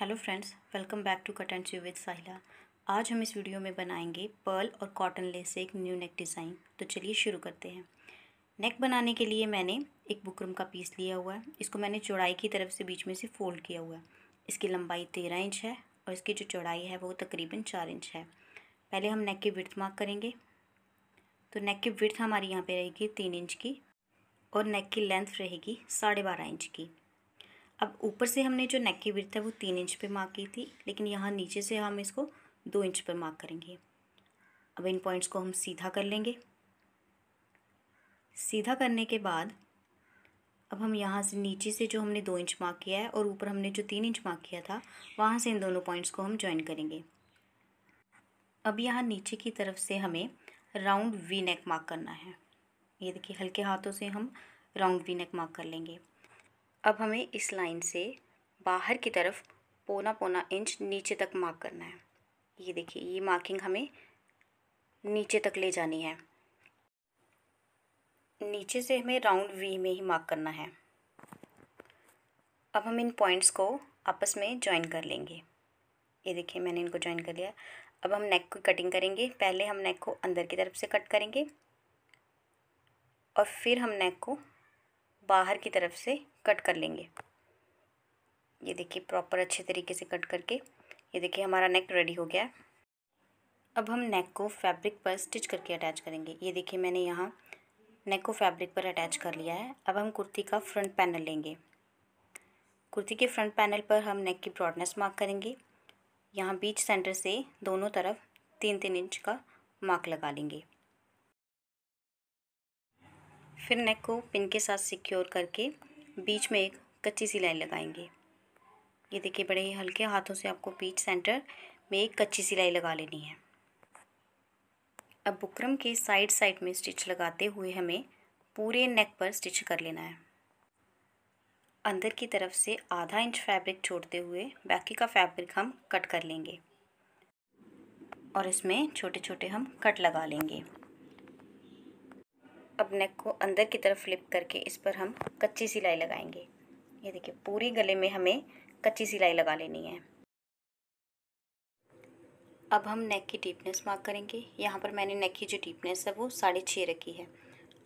hello friends welcome back to cut and with Sahila आज हम इस वीडियो में बनाएंगे पर्ल और कॉटन लेस से एक न्यू नेक डिज़ाइन तो चलिए शुरू करते हैं नेक बनाने के लिए मैंने एक बुकरम का पीस लिया हुआ है इसको मैंने चौड़ाई की तरफ से बीच में से फोल्ड किया हुआ है इसकी लंबाई तेरह इंच है और इसकी जो चौड़ाई है वो तकरीबन चार इंच है पहले हम नेक की विर्थ मार्क करेंगे तो नेक की विर्थ हमारी यहाँ पर रहेगी तीन इंच की और नेक की लेंथ रहेगी साढ़े बारह इंच की अब ऊपर से हमने जो नेक की विर्थ है वो तीन इंच पे मार्क की थी लेकिन यहाँ नीचे से हम इसको दो इंच पर मार्क करेंगे अब इन पॉइंट्स को हम सीधा कर लेंगे सीधा करने के बाद अब हम यहाँ से नीचे से जो हमने दो इंच मार्क किया है और ऊपर हमने जो तीन इंच मार्क किया था वहाँ से इन दोनों पॉइंट्स को हम ज्वाइन करेंगे अब यहाँ नीचे की तरफ से हमें राउंड वी नेक मार्क करना है ये देखिए हल्के हाथों से हम राउंड वी नेक मार्क कर लेंगे अब हमें इस लाइन से बाहर की तरफ पौना पौना इंच नीचे तक मार्क करना है ये देखिए ये मार्किंग हमें नीचे तक ले जानी है नीचे से हमें राउंड वी में ही मार्क करना है अब हम इन पॉइंट्स को आपस में ज्वाइन कर लेंगे ये देखिए मैंने इनको ज्वाइन कर लिया अब हम नेक की कटिंग करेंगे पहले हम नेक को अंदर की तरफ से कट करेंगे और फिर हम नेक को बाहर की तरफ से कट कर लेंगे ये देखिए प्रॉपर अच्छे तरीके से कट करके ये देखिए हमारा नेक रेडी हो गया है अब हम नेक को फैब्रिक पर स्टिच करके अटैच करेंगे ये देखिए मैंने यहाँ नेक को फैब्रिक पर अटैच कर लिया है अब हम कुर्ती का फ्रंट पैनल लेंगे कुर्ती के फ्रंट पैनल पर हम नेक की ब्रॉडनेस मार्क करेंगे यहाँ बीच सेंटर से दोनों तरफ तीन तीन इंच का मार्क लगा लेंगे फिर नेक को पिन के साथ सिक्योर करके बीच में एक कच्ची सिलाई लगाएंगे ये देखिए बड़े ही हल्के हाथों से आपको बीच सेंटर में एक कच्ची सिलाई लगा लेनी है अब बुकरम के साइड साइड में स्टिच लगाते हुए हमें पूरे नेक पर स्टिच कर लेना है अंदर की तरफ से आधा इंच फैब्रिक छोड़ते हुए बाकी का फैब्रिक हम कट कर लेंगे और इसमें छोटे छोटे हम कट लगा लेंगे अब नेक को अंदर की तरफ फ्लिप करके इस पर हम कच्ची सिलाई लगाएंगे ये देखिए पूरी गले में हमें कच्ची सिलाई लगा लेनी है अब हम नेक की डीपनेस मार्क करेंगे यहाँ पर मैंने नेक की जो डीपनेस है वो साढ़े छः रखी है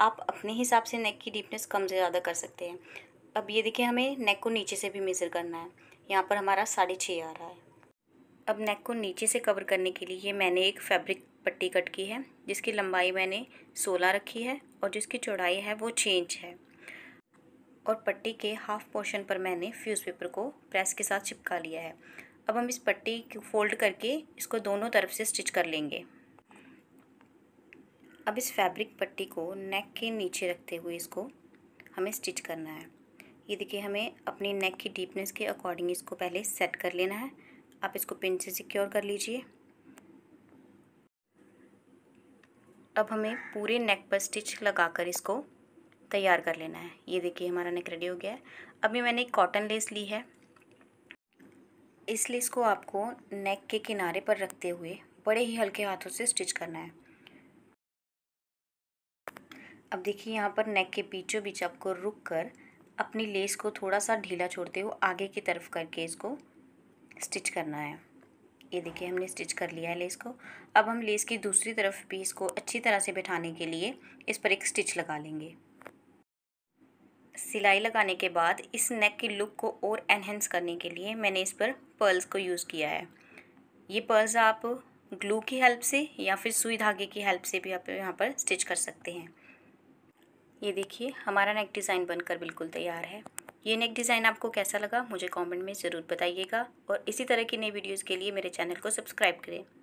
आप अपने हिसाब से नेक की डीपनेस कम से ज़्यादा कर सकते हैं अब ये देखिए हमें नेक को नीचे से भी मेज़र करना है यहाँ पर हमारा साढ़े छः आ रहा है अब नेक को नीचे से कवर करने के लिए मैंने एक फैब्रिक पट्टी कट की है जिसकी लंबाई मैंने 16 रखी है और जिसकी चौड़ाई है वो छः इंच है और पट्टी के हाफ पोर्शन पर मैंने फ्यूज़ पेपर को प्रेस के साथ चिपका लिया है अब हम इस पट्टी को फोल्ड करके इसको दोनों तरफ से स्टिच कर लेंगे अब इस फैब्रिक पट्टी को नेक के नीचे रखते हुए इसको हमें स्टिच करना है ये देखिए हमें अपनी नेक की डीपनेस के अकॉर्डिंग इसको पहले सेट कर लेना है आप इसको पिन से सिक्योर कर लीजिए अब हमें पूरे नेक पर स्टिच लगाकर इसको तैयार कर लेना है ये देखिए हमारा नेक रेडी हो गया है अभी मैंने एक कॉटन लेस ली है इस लेस को आपको नेक के किनारे पर रखते हुए बड़े ही हल्के हाथों से स्टिच करना है अब देखिए यहाँ पर नेक के बीचों बीच आपको रुक कर अपनी लेस को थोड़ा सा ढीला छोड़ते हुए आगे की तरफ करके इसको स्टिच करना है ये देखिए हमने स्टिच कर लिया है लेस को अब हम लेस की दूसरी तरफ भी इसको अच्छी तरह से बैठाने के लिए इस पर एक स्टिच लगा लेंगे सिलाई लगाने के बाद इस नेक की लुक को और एनहेंस करने के लिए मैंने इस पर पर्ल्स को यूज़ किया है ये पर्ल्स आप ग्लू की हेल्प से या फिर सुई धागे की हेल्प से भी आप यहाँ पर स्टिच कर सकते हैं ये देखिए हमारा नेक डिज़ाइन बनकर बिल्कुल तैयार है ये नेक डिज़ाइन आपको कैसा लगा मुझे कमेंट में ज़रूर बताइएगा और इसी तरह की नई वीडियोस के लिए मेरे चैनल को सब्सक्राइब करें